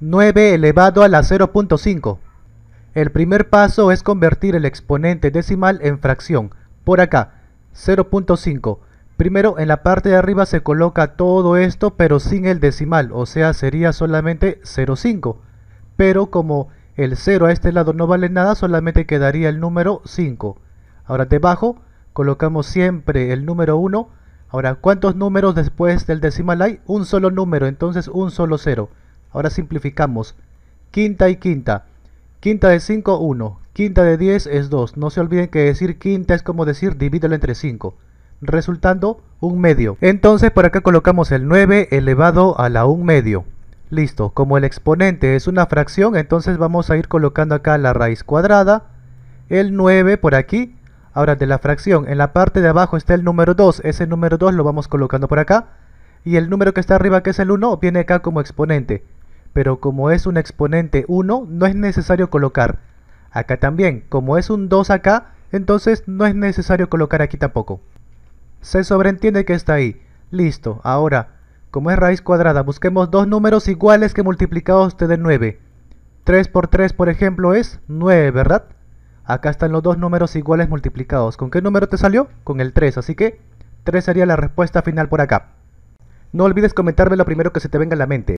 9 elevado a la 0.5. El primer paso es convertir el exponente decimal en fracción. Por acá, 0.5. Primero en la parte de arriba se coloca todo esto pero sin el decimal, o sea sería solamente 0.5. Pero como el 0 a este lado no vale nada, solamente quedaría el número 5. Ahora debajo colocamos siempre el número 1. Ahora, ¿cuántos números después del decimal hay? Un solo número, entonces un solo 0. Ahora simplificamos. Quinta y quinta. Quinta de 5, 1. Quinta de 10 es 2. No se olviden que decir quinta es como decir divídelo entre 5. Resultando un medio. Entonces por acá colocamos el 9 elevado a la 1 medio. Listo. Como el exponente es una fracción, entonces vamos a ir colocando acá la raíz cuadrada. El 9 por aquí. Ahora de la fracción, en la parte de abajo está el número 2. Ese número 2 lo vamos colocando por acá. Y el número que está arriba, que es el 1, viene acá como exponente pero como es un exponente 1, no es necesario colocar. Acá también, como es un 2 acá, entonces no es necesario colocar aquí tampoco. Se sobreentiende que está ahí. Listo, ahora, como es raíz cuadrada, busquemos dos números iguales que multiplicados te den 9. 3 por 3, por ejemplo, es 9, ¿verdad? Acá están los dos números iguales multiplicados. ¿Con qué número te salió? Con el 3, así que 3 sería la respuesta final por acá. No olvides comentarme lo primero que se te venga a la mente.